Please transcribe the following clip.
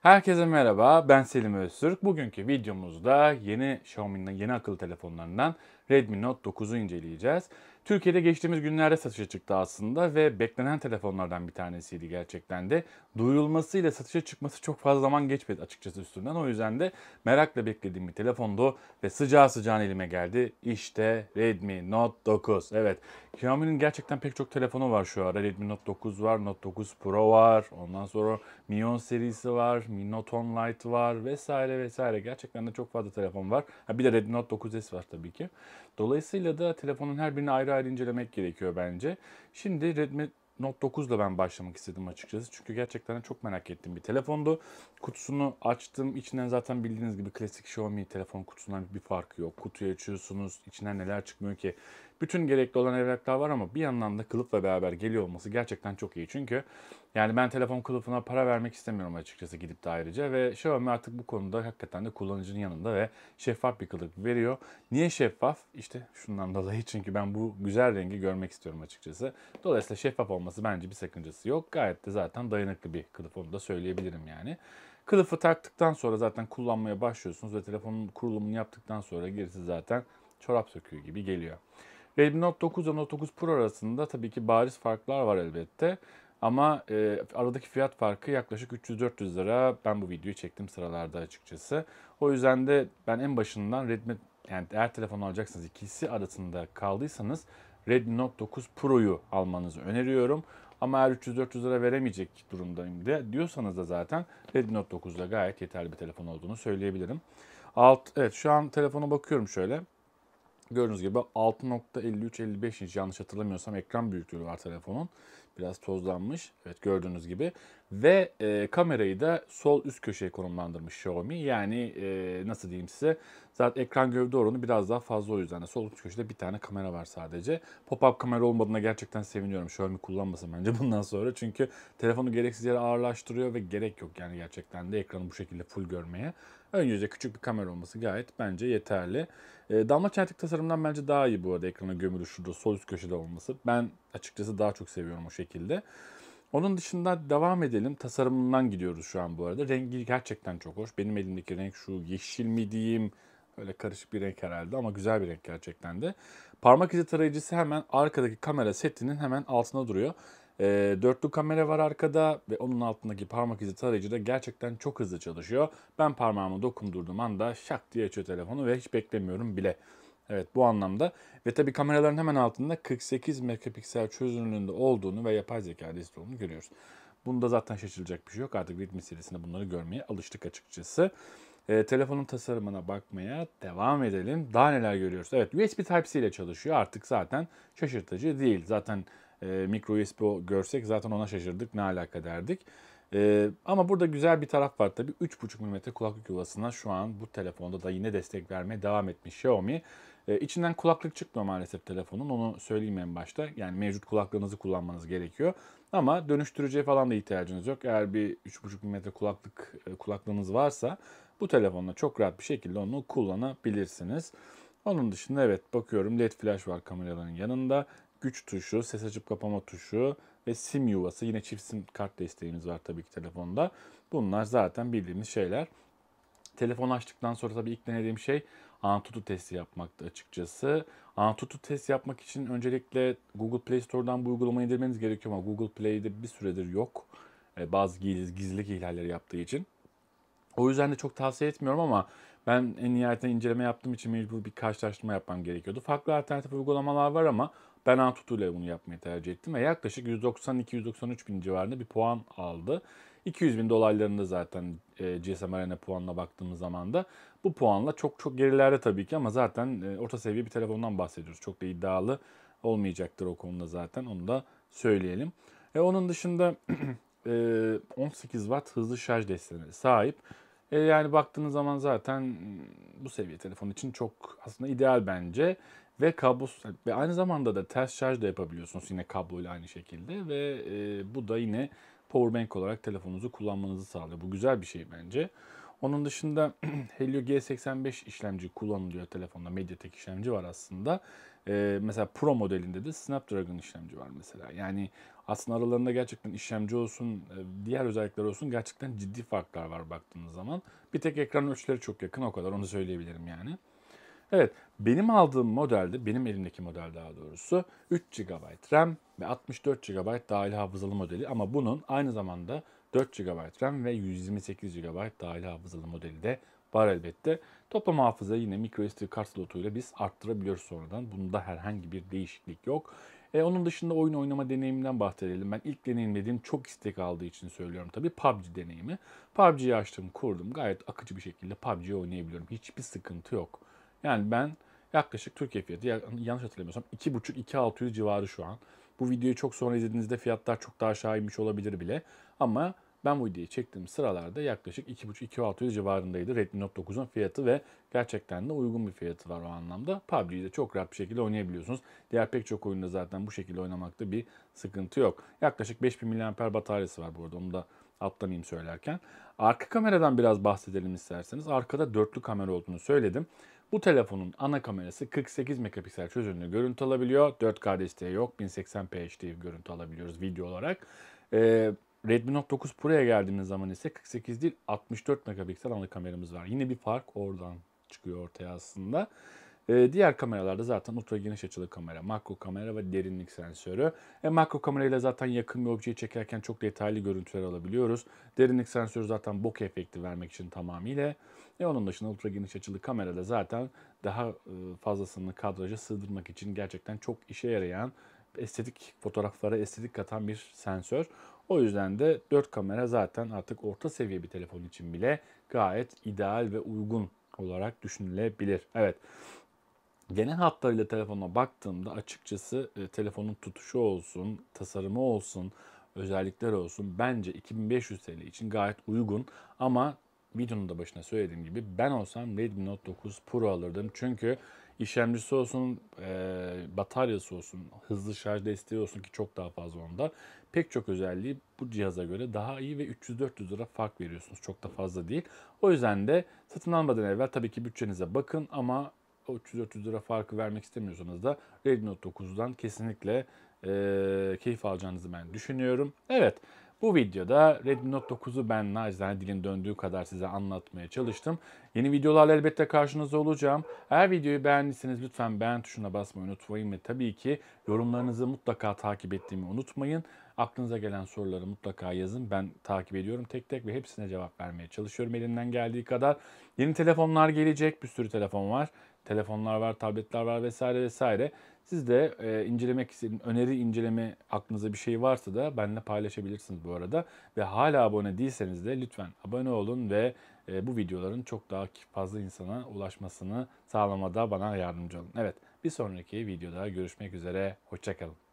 Herkese merhaba, ben Selim Öztürk. Bugünkü videomuzda yeni Xiaomi'nin yeni akıllı telefonlarından Redmi Note 9'u inceleyeceğiz. Türkiye'de geçtiğimiz günlerde satışa çıktı aslında ve beklenen telefonlardan bir tanesiydi gerçekten de. Duyurulmasıyla satışa çıkması çok fazla zaman geçmedi açıkçası üstünden. O yüzden de merakla beklediğim bir telefondu ve sıcağı sıcağına elime geldi. İşte Redmi Note 9. Evet Xiaomi'nin gerçekten pek çok telefonu var şu ara. Redmi Note 9 var, Note 9 Pro var, ondan sonra Mi 10 serisi var, Mi Note 10 Lite var vesaire vesaire. Gerçekten de çok fazla telefon var. Ha, bir de Redmi Note 9S var tabii ki. Dolayısıyla da telefonun her birini ayrı ayrı incelemek gerekiyor bence. Şimdi Redmi Note 9 ile ben başlamak istedim açıkçası. Çünkü gerçekten çok merak ettiğim bir telefondu. Kutusunu açtım. İçinden zaten bildiğiniz gibi klasik Xiaomi telefon kutusundan bir farkı yok. Kutuyu açıyorsunuz. İçinden neler çıkmıyor ki bütün gerekli olan evraklar var ama bir yandan da kılıfla beraber geliyor olması gerçekten çok iyi. Çünkü yani ben telefon kılıfına para vermek istemiyorum açıkçası gidip de ayrıca ve Xiaomi artık bu konuda hakikaten de kullanıcının yanında ve şeffaf bir kılıf veriyor. Niye şeffaf? İşte şundan dolayı çünkü ben bu güzel rengi görmek istiyorum açıkçası. Dolayısıyla şeffaf olması bence bir sakıncası yok. Gayet de zaten dayanıklı bir kılıf onu da söyleyebilirim yani. Kılıfı taktıktan sonra zaten kullanmaya başlıyorsunuz ve telefonun kurulumunu yaptıktan sonra gerisi zaten çorap söküğü gibi geliyor. Redmi Note 9 ve Note 9 Pro arasında tabii ki bariz farklar var elbette. Ama e, aradaki fiyat farkı yaklaşık 300-400 lira. Ben bu videoyu çektim sıralarda açıkçası. O yüzden de ben en başından Redmi yani eğer telefon alacaksınız ikisi arasında kaldıysanız Redmi Note 9 Pro'yu almanızı öneriyorum. Ama eğer 300-400 lira veremeyecek durumdayım de diyorsanız da zaten Redmi Note 9'da gayet yeterli bir telefon olduğunu söyleyebilirim. Alt, evet şu an telefona bakıyorum şöyle. Gördüğünüz gibi 6.53-55 inç yanlış hatırlamıyorsam ekran büyüklüğü var telefonun. Biraz tozlanmış. Evet gördüğünüz gibi. Ve e, kamerayı da sol üst köşeye konumlandırmış Xiaomi. Yani e, nasıl diyeyim size zaten ekran gövde oranı biraz daha fazla o yüzden. Yani sol üst köşede bir tane kamera var sadece. Pop-up kamera olmadığına gerçekten seviniyorum. Xiaomi kullanmasın bence bundan sonra. Çünkü telefonu gereksiz yere ağırlaştırıyor ve gerek yok yani gerçekten de ekranı bu şekilde full görmeye. Ön yüzde küçük bir kamera olması gayet bence yeterli. E, damla çentik tasarımdan bence daha iyi bu arada ekrana gömülü şurada sol üst köşede olması. Ben açıkçası daha çok seviyorum o şekilde. Onun dışında devam edelim. Tasarımından gidiyoruz şu an bu arada. Rengi gerçekten çok hoş. Benim elimdeki renk şu yeşil mi diyeyim. Öyle karışık bir renk herhalde ama güzel bir renk gerçekten de. Parmak izi tarayıcısı hemen arkadaki kamera setinin hemen altında duruyor. E, dörtlü kamera var arkada ve onun altındaki parmak izi tarayıcı da gerçekten çok hızlı çalışıyor. Ben parmağımı dokundurduğum anda şak diye açıyor telefonu ve hiç beklemiyorum bile. Evet bu anlamda ve tabii kameraların hemen altında 48 megapiksel çözünürlüğünde olduğunu ve yapay zeka desteği olduğunu görüyoruz. Bunda zaten şaşılacak bir şey yok. Artık Redmi serisinde bunları görmeye alıştık açıkçası. E, telefonun tasarımına bakmaya devam edelim. Daha neler görüyoruz? Evet USB Type-C ile çalışıyor. Artık zaten şaşırtıcı değil. Zaten e, micro USB görsek zaten ona şaşırdık. Ne alaka derdik. Ee, ama burada güzel bir taraf var tabii. 3,5 mm kulaklık yuvasına şu an bu telefonda da yine destek vermeye devam etmiş Xiaomi. Ee, içinden kulaklık çıkmıyor maalesef telefonun. Onu söyleyeyim en başta. Yani mevcut kulaklığınızı kullanmanız gerekiyor. Ama dönüştürücüye falan da ihtiyacınız yok. Eğer bir 3,5 mm kulaklık e, kulaklığınız varsa bu telefonla çok rahat bir şekilde onu kullanabilirsiniz. Onun dışında evet bakıyorum LED flash var kameraların yanında güç tuşu, ses açıp kapama tuşu ve sim yuvası. Yine çift sim kart desteğimiz var tabii ki telefonda. Bunlar zaten bildiğimiz şeyler. Telefon açtıktan sonra tabii ilk denediğim şey Antutu testi yapmaktı açıkçası. Antutu test yapmak için öncelikle Google Play Store'dan bu uygulamayı indirmeniz gerekiyor ama Google Play'de bir süredir yok. E, bazı gizlilik ihlalleri yaptığı için. O yüzden de çok tavsiye etmiyorum ama ben en nihayetinde inceleme yaptığım için mecbur bir karşılaştırma yapmam gerekiyordu. Farklı alternatif uygulamalar var ama ben Antutu ile bunu yapmayı tercih ettim ve yaklaşık 192-193 bin civarında bir puan aldı. 200 bin dolaylarında zaten e, GSM Arena puanına baktığımız zaman da bu puanla çok çok gerilerde tabii ki ama zaten e, orta seviye bir telefondan bahsediyoruz. Çok da iddialı olmayacaktır o konuda zaten onu da söyleyelim. E, onun dışında 18 e, watt hızlı şarj desteğine sahip. E, yani baktığınız zaman zaten bu seviye telefon için çok aslında ideal bence. Ve kablosuz ve aynı zamanda da ters şarj da yapabiliyorsunuz yine kabloyla aynı şekilde ve e, bu da yine powerbank olarak telefonunuzu kullanmanızı sağlıyor. Bu güzel bir şey bence. Onun dışında Helio G85 işlemci kullanılıyor telefonda. MediaTek işlemci var aslında. Ee, mesela Pro modelinde de Snapdragon işlemci var mesela. Yani aslında aralarında gerçekten işlemci olsun, e, diğer özellikler olsun gerçekten ciddi farklar var baktığınız zaman. Bir tek ekran ölçüleri çok yakın o kadar onu söyleyebilirim yani. Evet benim aldığım modelde, benim elimdeki model daha doğrusu 3 GB RAM ve 64 GB dahil hafızalı modeli ama bunun aynı zamanda 4 GB RAM ve 128 GB dahili hafızalı modeli de var elbette. Toplam hafıza yine microSD kart slotuyla biz arttırabiliyoruz sonradan. Bunda herhangi bir değişiklik yok. E, onun dışında oyun oynama deneyiminden bahsedelim. Ben ilk deneyimlediğim çok istek aldığı için söylüyorum tabii PUBG deneyimi. PUBG'yi açtım, kurdum. Gayet akıcı bir şekilde PUBG'yi oynayabiliyorum. Hiçbir sıkıntı yok. Yani ben yaklaşık Türkiye fiyatı yanlış hatırlamıyorsam 2.5-2.600 civarı şu an. Bu videoyu çok sonra izlediğinizde fiyatlar çok daha aşağı inmiş olabilir bile. Ama ben bu videoyu çektiğim sıralarda yaklaşık 2.500 2600 civarındaydı Redmi Note 9'un fiyatı ve gerçekten de uygun bir fiyatı var o anlamda. PUBG'yi de çok rahat bir şekilde oynayabiliyorsunuz. Diğer pek çok oyunda zaten bu şekilde oynamakta bir sıkıntı yok. Yaklaşık 5000 mAh bataryası var burada onu da atlamayayım söylerken. Arka kameradan biraz bahsedelim isterseniz. Arkada dörtlü kamera olduğunu söyledim. Bu telefonun ana kamerası 48 megapiksel çözünürlüğü görüntü alabiliyor. 4K desteği yok. 1080p HD görüntü alabiliyoruz video olarak. Ee, Redmi Note 9 Pro'ya geldiğimiz zaman ise 48 değil 64 megapiksel ana kameramız var. Yine bir fark oradan çıkıyor ortaya aslında. Ee, diğer kameralarda zaten ultra geniş açılı kamera, makro kamera ve derinlik sensörü. E, makro kamerayla zaten yakın bir objeyi çekerken çok detaylı görüntüler alabiliyoruz. Derinlik sensörü zaten bokeh efekti vermek için tamamıyla. E, onun dışında ultra geniş açılı kamerada zaten daha e, fazlasını kadraja sığdırmak için gerçekten çok işe yarayan estetik fotoğraflara estetik katan bir sensör. O yüzden de 4 kamera zaten artık orta seviye bir telefon için bile gayet ideal ve uygun olarak düşünülebilir. Evet genel hatlarıyla telefonuna baktığımda açıkçası e, telefonun tutuşu olsun, tasarımı olsun, özellikler olsun bence 2500 TL için gayet uygun ama videonun da başına söylediğim gibi ben olsam Redmi Note 9 Pro alırdım. Çünkü işlemcisi olsun, e, bataryası olsun, hızlı şarj desteği olsun ki çok daha fazla onda. Pek çok özelliği bu cihaza göre daha iyi ve 300-400 lira fark veriyorsunuz. Çok da fazla değil. O yüzden de satın almadan evvel tabii ki bütçenize bakın ama 300-400 lira farkı vermek istemiyorsanız da Redmi Note 9'dan kesinlikle e, keyif alacağınızı ben düşünüyorum. Evet bu videoda Redmi Note 9'u ben nacizane dilin döndüğü kadar size anlatmaya çalıştım. Yeni videolarla elbette karşınızda olacağım. Eğer videoyu beğendiyseniz lütfen beğen tuşuna basmayı unutmayın ve tabii ki yorumlarınızı mutlaka takip ettiğimi unutmayın. Aklınıza gelen soruları mutlaka yazın. Ben takip ediyorum tek tek ve hepsine cevap vermeye çalışıyorum elinden geldiği kadar. Yeni telefonlar gelecek. Bir sürü telefon var telefonlar var, tabletler var vesaire vesaire. Siz de e, incelemek istediğin öneri inceleme aklınıza bir şey varsa da benimle paylaşabilirsiniz bu arada. Ve hala abone değilseniz de lütfen abone olun ve e, bu videoların çok daha fazla insana ulaşmasını sağlamada bana yardımcı olun. Evet bir sonraki videoda görüşmek üzere. Hoşçakalın.